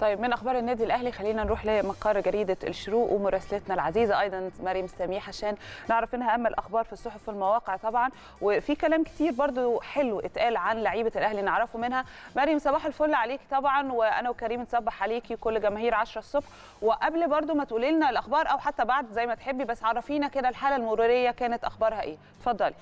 طيب من اخبار النادي الاهلي خلينا نروح لمقر جريده الشروق ومراسلتنا العزيزه ايضا مريم سميح عشان نعرف منها اهم الاخبار في الصحف والمواقع طبعا وفي كلام كتير برضو حلو اتقال عن لعيبه الاهلي نعرفه منها مريم صباح الفل عليك طبعا وانا وكريم نصبح عليكي كل جماهير 10 الصبح وقبل برضو ما تقولي لنا الاخبار او حتى بعد زي ما تحبي بس عرفينا كده الحاله المروريه كانت اخبارها ايه اتفضلي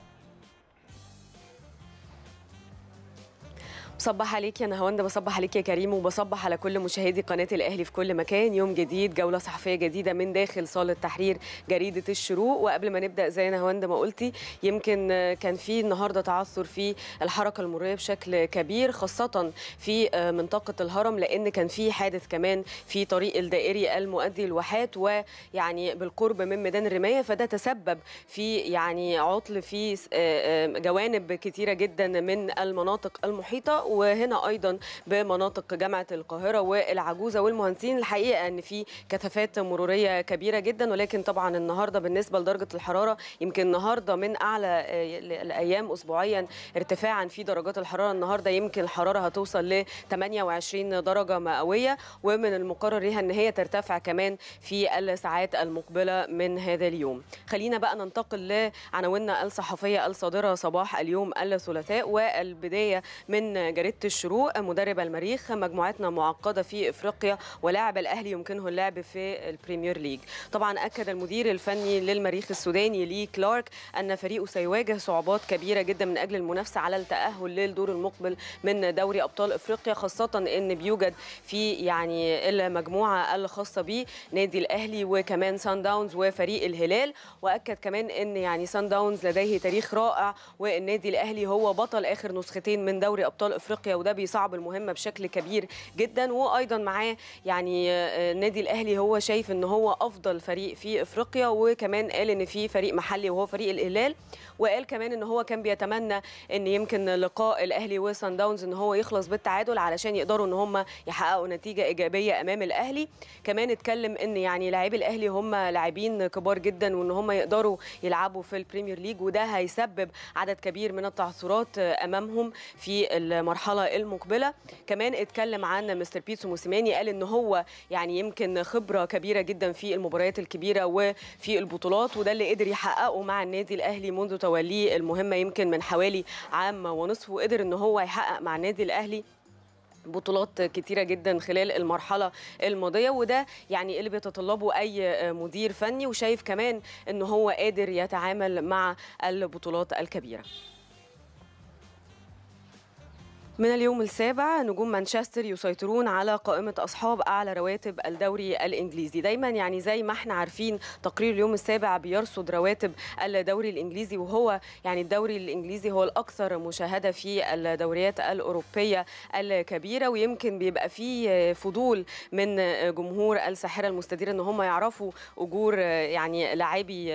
بصبح عليك يا نهاوندا بصبح عليك يا كريم وبصبح على كل مشاهدي قناه الاهلي في كل مكان يوم جديد جوله صحفيه جديده من داخل صاله تحرير جريده الشروق وقبل ما نبدا زي نهاوندا ما قلتي يمكن كان في النهارده تعثر في الحركه المروريه بشكل كبير خاصه في منطقه الهرم لان كان في حادث كمان في طريق الدائري المؤدي الواحات ويعني بالقرب من ميدان الرمايه فده تسبب في يعني عطل في آه، آه، جوانب كثيره جدا من المناطق المحيطه وهنا ايضا بمناطق جامعه القاهره والعجوزه والمهندسين الحقيقه ان في كثافات مروريه كبيره جدا ولكن طبعا النهارده بالنسبه لدرجه الحراره يمكن النهارده من اعلى آه، الايام اسبوعيا ارتفاعا في درجات الحراره النهارده يمكن الحراره هتوصل ل 28 درجه مئويه ومن المقرر ليها ان هي ترتفع كمان في الساعات المقبله من هذا اليوم خلينا بقى ننتقل لعناويننا الصحفيه الصادره صباح اليوم الثلاثاء والبدايه من جريده الشروق مدرب المريخ مجموعتنا معقده في افريقيا ولاعب الاهلي يمكنه اللعب في البريمير ليج طبعا اكد المدير الفني للمريخ السوداني لي كلارك ان فريقه سيواجه صعوبات كبيره جدا من اجل المنافسه على التاهل للدور المقبل من دوري ابطال افريقيا خاصه ان بيوجد في يعني المجموعه الخاصه به نادي الاهلي وكمان سان داونز وفريق الهلال واكد كمان ان يعني سان داونز لديه تاريخ رائع والنادي الاهلي هو بطل اخر نسختين من دوري ابطال افريقيا وده بيصعب المهمه بشكل كبير جدا وايضا معاه يعني النادي آه، الاهلي هو شايف ان هو افضل فريق في افريقيا وكمان قال ان في فريق محلي وهو فريق الهلال وقال كمان ان هو كان بيتمنى ان يمكن لقاء الاهلي وسان داونز ان هو يخلص بالتعادل علشان يقدروا ان هم يحققوا نتيجه ايجابيه امام الاهلي كمان اتكلم ان يعني لاعبي الاهلي هم لاعبين كبار جدا وان هم يقدروا يلعبوا في البريمير ليج وده هيسبب عدد كبير من التعثرات امامهم في المرحله المقبله كمان اتكلم عن مستر بيتسو موسيماني قال ان هو يعني يمكن خبره كبيره جدا في المباريات الكبيره وفي البطولات وده اللي قدر يحققه مع النادي الاهلي منذ توليه المهمه يمكن من حوالي عام ونصف وقدر ان هو يحقق مع النادي الاهلي بطولات كتيرة جدا خلال المرحلة الماضية وده يعني اللي بيتطلبه أي مدير فني وشايف كمان أنه هو قادر يتعامل مع البطولات الكبيرة من اليوم السابع نجوم مانشستر يسيطرون على قائمة أصحاب أعلى رواتب الدوري الإنجليزي دايما يعني زي ما احنا عارفين تقرير اليوم السابع بيرصد رواتب الدوري الإنجليزي وهو يعني الدوري الإنجليزي هو الأكثر مشاهدة في الدوريات الأوروبية الكبيرة ويمكن بيبقى فيه فضول من جمهور الساحرة المستديرة إن هم يعرفوا أجور يعني لاعبي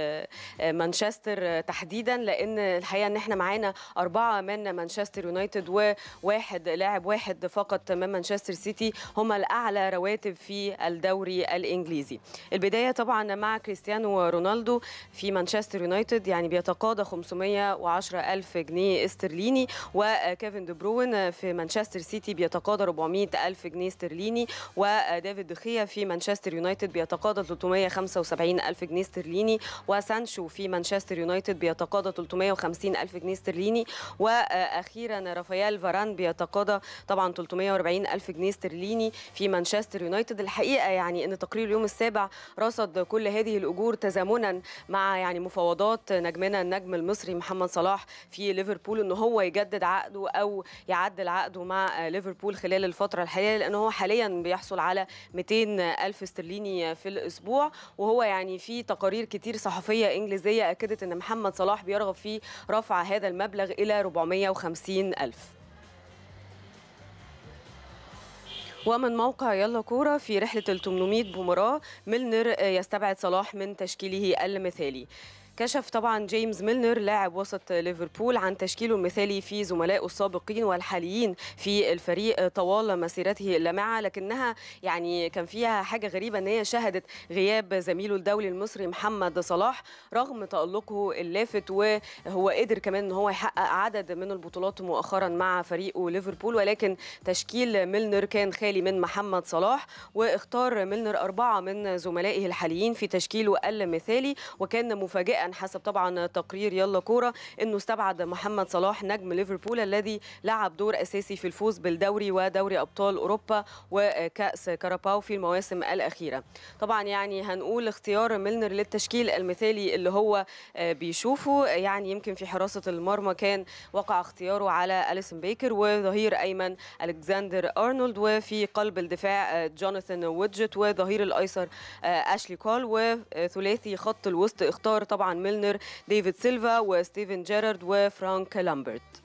مانشستر تحديدا لأن الحقيقة إن احنا معانا أربعة من مانشستر يونايتد و واحد لاعب واحد فقط من مانشستر سيتي هم الأعلى رواتب في الدوري الإنجليزي البداية طبعا مع كريستيانو رونالدو في مانشستر يونايتد يعني بيتقاضى 510 ألف جنيه استرليني وكيفن دي بروين في مانشستر سيتي بيتقاضى 400 ألف جنيه استرليني وديفيد دخيا في مانشستر يونايتد بيتقاضى 375 ألف جنيه استرليني وسانشو في مانشستر يونايتد بيتقاضى 350 ألف جنيه استرليني وأخيرا رافائيل فاران بيتقاضى طبعا 340 ألف جنيه استرليني في مانشستر يونايتد الحقيقة يعني أن تقرير اليوم السابع رصد كل هذه الأجور تزامنا مع يعني مفاوضات نجمنا النجم المصري محمد صلاح في ليفربول أنه هو يجدد عقده أو يعدل عقده مع ليفربول خلال الفترة الحالية لأن هو حاليا بيحصل على 200 ألف استرليني في الأسبوع وهو يعني في تقارير كتير صحفية إنجليزية أكدت أن محمد صلاح بيرغب في رفع هذا المبلغ إلى 450 ألف ومن موقع يلا كورة في رحلة ال 800 بومراه ميلنر آه، يستبعد صلاح من تشكيله المثالي كشف طبعا جيمس ميلنر لاعب وسط ليفربول عن تشكيله المثالي في زملائه السابقين والحاليين في الفريق طوال مسيرته اللامعه لكنها يعني كان فيها حاجه غريبه ان هي شهدت غياب زميله الدولي المصري محمد صلاح رغم تالقه اللافت وهو قدر كمان ان هو يحقق عدد من البطولات مؤخرا مع فريقه ليفربول ولكن تشكيل ميلنر كان خالي من محمد صلاح واختار ميلنر اربعه من زملائه الحاليين في تشكيله المثالي وكان مفاجاه يعني حسب طبعا تقرير يلا كوره انه استبعد محمد صلاح نجم ليفربول الذي لعب دور اساسي في الفوز بالدوري ودوري ابطال اوروبا وكاس كاراباو في المواسم الاخيره طبعا يعني هنقول اختيار ميلنر للتشكيل المثالي اللي هو آه، بيشوفه يعني يمكن في حراسه المرمى كان وقع اختياره على اليسون بيكر وظهير ايمن الكسندر ارنولد وفي قلب الدفاع آه، جوناثان ويدجت وظهير الايسر آه، اشلي كول وثلاثي خط الوسط اختار طبعا ميلنر ديفيد سيلفا وستيفن جيرارد وفرانك لامبرت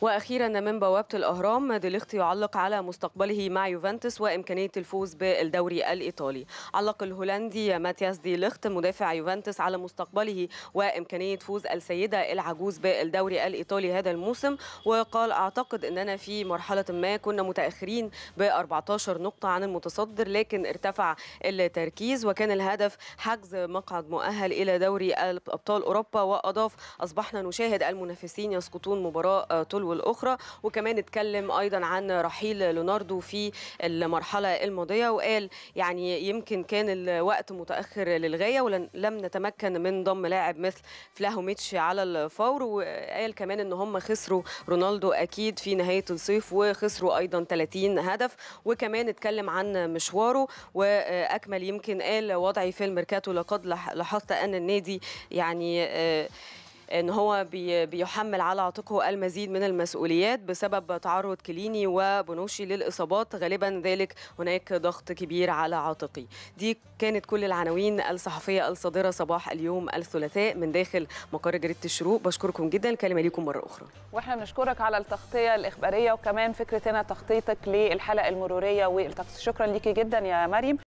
واخيرا من بوابه الاهرام ديليخت يعلق على مستقبله مع يوفنتوس وامكانيه الفوز بالدوري الايطالي علق الهولندي ماتياس ديليخت مدافع يوفنتوس على مستقبله وامكانيه فوز السيده العجوز بالدوري الايطالي هذا الموسم وقال اعتقد اننا في مرحله ما كنا متاخرين ب 14 نقطه عن المتصدر لكن ارتفع التركيز وكان الهدف حجز مقعد مؤهل الى دوري ابطال اوروبا واضاف اصبحنا نشاهد المنافسين يسقطون مباراه تلو والاخرى وكمان اتكلم ايضا عن رحيل ليوناردو في المرحله الماضيه وقال يعني يمكن كان الوقت متاخر للغايه ولم نتمكن من ضم لاعب مثل فلاهوميتش على الفور وقال كمان ان هم خسروا رونالدو اكيد في نهايه الصيف وخسروا ايضا 30 هدف وكمان اتكلم عن مشواره واكمل يمكن قال وضعي في الميركاتو لقد لاحظت ان النادي يعني آه، ان هو بيحمل على عاتقه المزيد من المسؤوليات بسبب تعرض كليني وبنوشي للاصابات غالبا ذلك هناك ضغط كبير على عاتقي دي كانت كل العناوين الصحفيه الصادره صباح اليوم الثلاثاء من داخل مقر جريده الشروق بشكركم جدا الكلمه ليكم مره اخرى واحنا بنشكرك على التغطيه الاخباريه وكمان فكره هنا تغطيتك للحلقه المروريه والتقصي شكرا ليكي جدا يا مريم